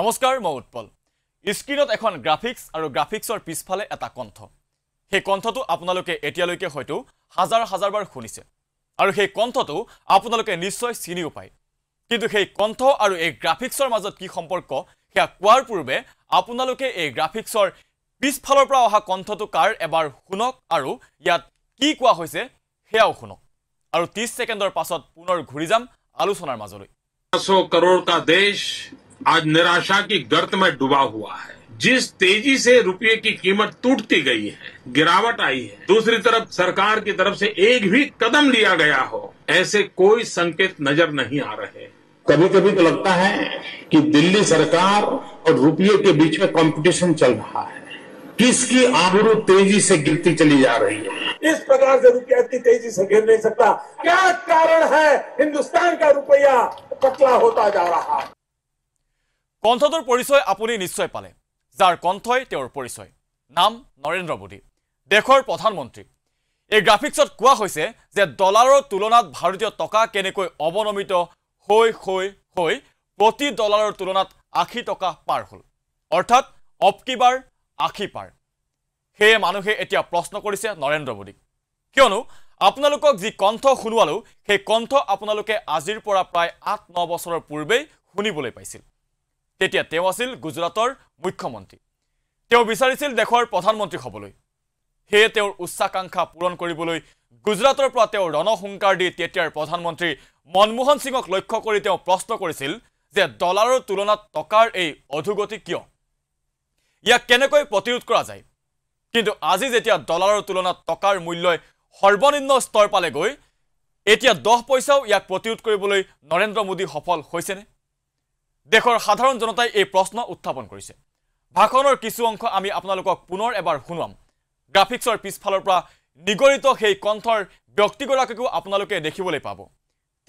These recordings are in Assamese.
নমস্কাৰ মই উৎপল স্ক্ৰীণত এখন গ্ৰাফিক্স আৰু গ্ৰাফিক্সৰ পিছফালে এটা কণ্ঠ সেই কণ্ঠটো আপোনালোকে এতিয়ালৈকে হয়তো হাজাৰ হাজাৰবাৰ শুনিছে আৰু সেই কণ্ঠটো আপোনালোকে নিশ্চয় চিনিও পায় কিন্তু সেই কণ্ঠ আৰু এই গ্ৰাফিক্সৰ মাজত কি সম্পৰ্ক সেয়া কোৱাৰ পূৰ্বে আপোনালোকে এই গ্ৰাফিক্সৰ পিছফালৰ পৰা অহা কণ্ঠটো কাৰ এবাৰ শুনক আৰু ইয়াত কি কোৱা হৈছে সেয়াও শুনক আৰু ত্ৰিছ ছেকেণ্ডৰ পাছত পুনৰ ঘূৰি যাম আলোচনাৰ মাজলৈ आज निराशा की गर्त में डूबा हुआ है जिस तेजी से रुपये की कीमत टूटती गई है गिरावट आई है दूसरी तरफ सरकार की तरफ से एक भी कदम लिया गया हो ऐसे कोई संकेत नजर नहीं आ रहे कभी कभी तो लगता है कि दिल्ली सरकार और रुपये के बीच में कंपटीशन चल रहा है किसकी आबरू तेजी से गिरती चली जा रही है इस प्रकार से रुपया इतनी तेजी से गिर नहीं सकता क्या कारण है हिंदुस्तान का रुपया पतला होता जा रहा है কণ্ঠটোৰ পৰিচয় আপুনি নিশ্চয় পালে যাৰ কণ্ঠই তেওঁৰ পৰিচয় নাম নৰেন্দ্ৰ মোদী দেশেৰ প্ৰধানমন্ত্ৰী এই গ্ৰাফিক্সত কোৱা হৈছে যে ডলারের তুলনাত ভারতীয় টকা কেনেকৈ অবনমিত হৈ হৈ হৈ প্রতি ডলারের তুলনাত আশি টকা পার হল অর্থাৎ অপকিবার আশি পার সেয়ে মানুহে এতিয়া প্রশ্ন কৰিছে নৰেন্দ্ৰ মোদীক কিয়নো আপোনালোকক যি কণ্ঠ শুনোৱালো সেই কণ্ঠ আপোনালোকে আজিৰ পৰা প্ৰায় আঠ ন বছৰৰ পূৰ্বেই শুনিবলৈ পাইছিল তেতিয়া তেওঁ আছিল গুজৰাটৰ মুখ্যমন্ত্ৰী তেওঁ বিচাৰিছিল দেশৰ প্ৰধানমন্ত্ৰী হ'বলৈ সেয়ে তেওঁৰ উচ্চাকাংক্ষা পূৰণ কৰিবলৈ গুজৰাটৰ পৰা তেওঁ ৰণসংকাৰ দি তেতিয়াৰ প্ৰধানমন্ত্ৰী মনমোহন সিঙক লক্ষ্য কৰি তেওঁ প্ৰশ্ন কৰিছিল যে ডলাৰৰ তুলনাত টকাৰ এই অধোগতি কিয় ইয়াক কেনেকৈ প্ৰতিৰোধ কৰা যায় কিন্তু আজি যেতিয়া ডলাৰৰ তুলনাত টকাৰ মূল্যই সৰ্বনিম্ন স্তৰ পালেগৈ এতিয়া দহ পইচাও ইয়াক প্ৰতিৰোধ কৰিবলৈ নৰেন্দ্ৰ মোদী সফল হৈছেনে দেশৰ সাধাৰণ জনতাই এই প্ৰশ্ন উত্থাপন কৰিছে ভাষণৰ কিছু অংশ আমি আপোনালোকক পুনৰ এবাৰ শুনোৱাম গ্ৰাফিক্সৰ পিছফালৰ পৰা নিগৰিত সেই কণ্ঠৰ ব্যক্তিগৰাকীকো আপোনালোকে দেখিবলৈ পাব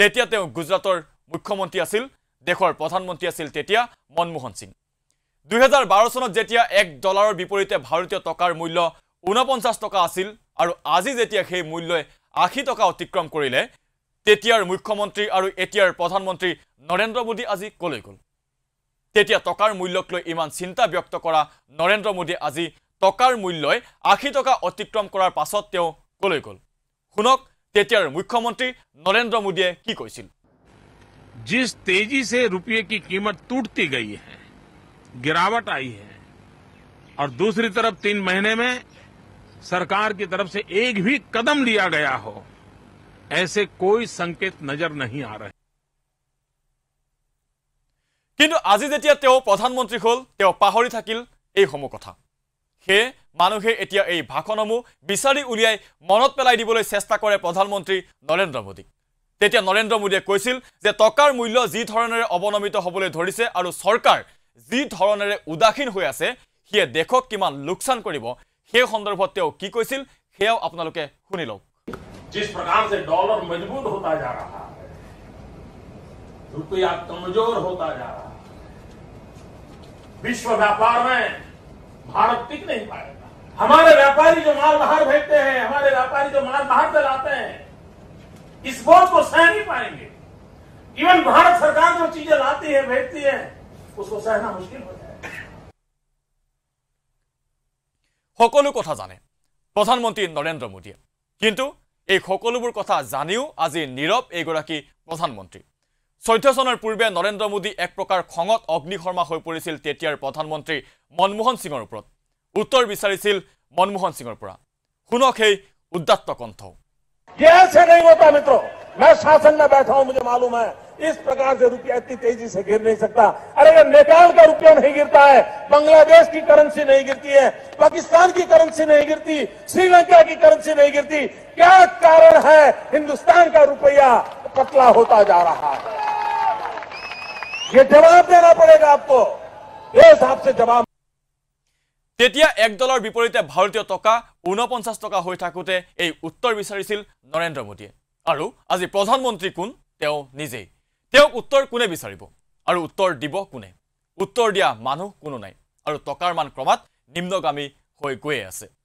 তেতিয়া তেওঁ গুজৰাটৰ মুখ্যমন্ত্ৰী আছিল দেশৰ প্ৰধানমন্ত্ৰী আছিল তেতিয়া মনমোহন সিং দুহেজাৰ বাৰ চনত যেতিয়া এক ডলাৰৰ বিপৰীতে ভাৰতীয় টকাৰ মূল্য ঊনপঞ্চাছ টকা আছিল আৰু আজি যেতিয়া সেই মূল্যই আশী টকা অতিক্ৰম কৰিলে তেতিয়াৰ মুখ্যমন্ত্ৰী আৰু এতিয়াৰ প্ৰধানমন্ত্ৰী নৰেন্দ্ৰ মোদী আজি কলৈ গ'ল তেতিয়া টাকার মূল্যক লৈ ইমান চিন্তা ব্যক্ত করা নরেন্দ্র মোদি আজি টাকার মূল্য 80 টাকা অতিক্রম করার পাশতেও গলেগল হুনক তেতিয়ার মুখ্যমন্ত্রী নরেন্দ্র মোদি কি কৈছিল জিস তেজি সে রুপিয়ে কি কিমত टूटती गई है गिरावट आई है और दूसरी तरफ 3 महीने में सरकार की तरफ से एक भी कदम लिया गया हो ऐसे कोई संकेत नजर नहीं आ रहा কিন্তু আজি যেতিয়া তেওঁ প্ৰধানমন্ত্ৰী হ'ল তেওঁ পাহৰি থাকিল এইসমূহ কথা সেয়ে মানুহে এতিয়া এই ভাষণসমূহ বিচাৰি উলিয়াই মনত পেলাই দিবলৈ চেষ্টা কৰে প্ৰধানমন্ত্ৰী নৰেন্দ্ৰ মোদীক তেতিয়া নৰেন্দ্ৰ মোদীয়ে কৈছিল যে টকাৰ মূল্য যি ধৰণেৰে অৱনমিত হ'বলৈ ধৰিছে আৰু চৰকাৰ যি ধৰণেৰে উদাসীন হৈ আছে সিয়ে দেশক কিমান লোকচান কৰিব সেই সন্দৰ্ভত তেওঁ কি কৈছিল সেয়াও আপোনালোকে শুনি লওক জিছ প্ৰকাৰ ডলাৰ মজবুত হোৱা যা ৰ रुपया कमजोर होता जा रहा है विश्व व्यापार में भारत टिक नहीं पाएगा हमारे व्यापारी जो माल बाहर भेजते हैं हमारे व्यापारी जो माल बाहर चलाते हैं इस बोझ को सह नहीं पाएंगे इवन भारत सरकार जो चीजें लाती है भेजती है उसको सहना मुश्किल हो जाए सको कथा जाने प्रधानमंत्री नरेन्द्र मोदी কিন্তু এই सकोबूर कथा জানিও आज नीरव एगी प्रधानमंत्री चौध सन पूर्वे नरेन्द्र मोदी एक प्रकार खंग अग्निशर्मा तर प्रधानमंत्री मनमोहन सिंह ऊपर उत्तर विचार मनमोहन सिंह शुनक সিঙৰ कंठ कैसे नहीं होता मित्रों मैं शासन में बैठा हूं मुझे मालूम है इस प्रकार से रुपया इतनी तेजी से गिर नहीं सकता अरे अगर नेपाल का रुपया नहीं गिरता है बांग्लादेश की करेंसी नहीं गिरती है पाकिस्तान की करेंसी नहीं गिरती श्रीलंका की करेंसी नहीं गिरती क्या कारण है हिंदुस्तान का रुपया पतला होता जा रहा है ये जवाब देना पड़ेगा आपको हिसाब से जवाब তেতিয়া এক ডলার বিপরীতে ভারতীয় টাকা উনপঞ্চাশ টাকা হয়ে থাকুতে এই উত্তর বিচারিছিল নরেন্দ্র মোদিয়ে আর আজি প্রধানমন্ত্রী কোন তেও নিজেই তেও উত্তর কোনে বিচারিব আর উত্তর দিব কোনে উত্তর দিয়া মানুষ কোনো নাই আর টকার মান ক্রমাৎ নিম্নগামী হয়ে গিয়ে আছে